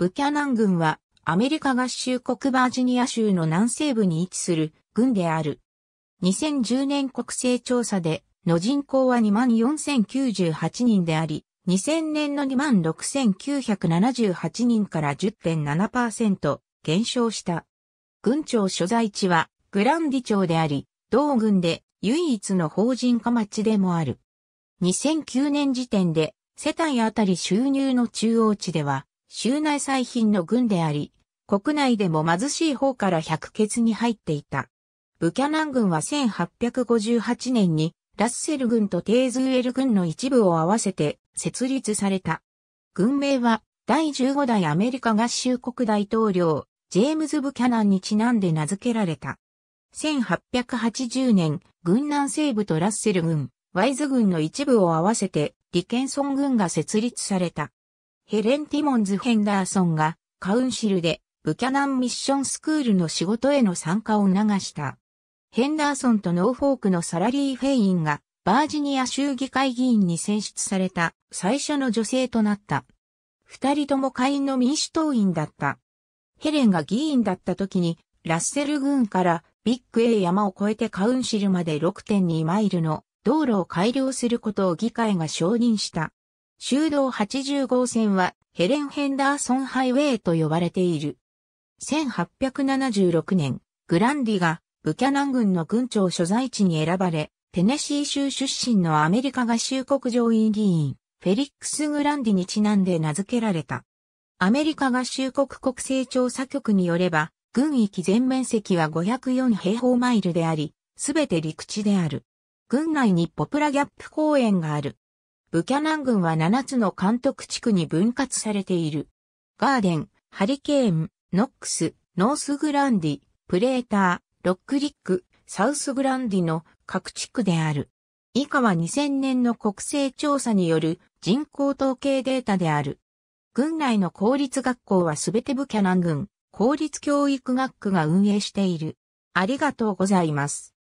ブキャナン郡はアメリカ合衆国バージニア州の南西部に位置する郡である。2010年国勢調査での人口は24,098人であり、2000年の26,978人から10.7%減少した。郡庁所在地はグランディ町であり、同郡で唯一の法人化町でもある。2009年時点で世帯あたり収入の中央値では州内最貧の軍であり、国内でも貧しい方から百血に入っていた。ブキャナン軍は1858年にラッセル軍とテーズウエル軍の一部を合わせて設立された。軍名は第15代アメリカ合衆国大統領、ジェームズ・ブキャナンにちなんで名付けられた。1880年、軍南西部とラッセル軍、ワイズ軍の一部を合わせて、リケンソン軍が設立された。ヘレン・ティモンズ・ヘンダーソンがカウンシルでブキャナンミッションスクールの仕事への参加を促した。ヘンダーソンとノーフォークのサラリー・フェインがバージニア州議会議員に選出された最初の女性となった。二人とも会員の民主党員だった。ヘレンが議員だった時にラッセル軍からビッグ A 山を越えてカウンシルまで6.2マイルの道路を改良することを議会が承認した。州道80号線はヘレン・ヘンダーソンハイウェイと呼ばれている。1876年、グランディがブキャナン軍の軍庁所在地に選ばれ、テネシー州出身のアメリカ合衆国上院議員、フェリックス・グランディにちなんで名付けられた。アメリカ合衆国国勢調査局によれば、軍域全面積は504平方マイルであり、すべて陸地である。軍内にポプラギャップ公園がある。ブキャナン郡は7つの監督地区に分割されている。ガーデン、ハリケーン、ノックス、ノースグランディ、プレーター、ロックリック、サウスグランディの各地区である。以下は2000年の国勢調査による人口統計データである。郡内の公立学校はすべてブキャナン郡公立教育学区が運営している。ありがとうございます。